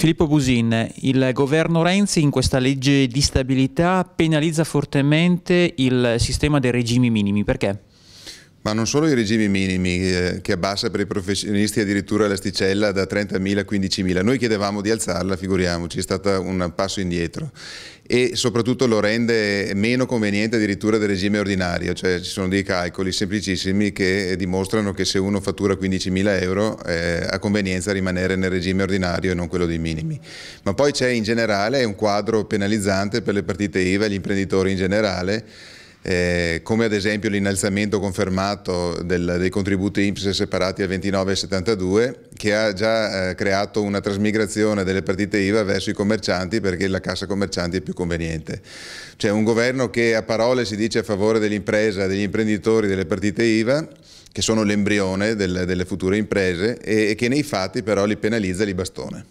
Filippo Busin, il governo Renzi in questa legge di stabilità penalizza fortemente il sistema dei regimi minimi, perché? Ma non solo i regimi minimi eh, che abbassa per i professionisti addirittura l'asticella da 30.000 a 15.000, noi chiedevamo di alzarla, figuriamoci, è stato un passo indietro e soprattutto lo rende meno conveniente addirittura del regime ordinario, cioè ci sono dei calcoli semplicissimi che dimostrano che se uno fattura 15.000 euro eh, ha convenienza rimanere nel regime ordinario e non quello dei minimi. Ma poi c'è in generale un quadro penalizzante per le partite IVA e gli imprenditori in generale eh, come ad esempio l'innalzamento confermato del, dei contributi INPS separati al 29,72 che ha già eh, creato una trasmigrazione delle partite IVA verso i commercianti perché la cassa commercianti è più conveniente. C'è cioè, un governo che a parole si dice a favore dell'impresa, degli imprenditori, delle partite IVA che sono l'embrione del, delle future imprese e, e che nei fatti però li penalizza e li bastone.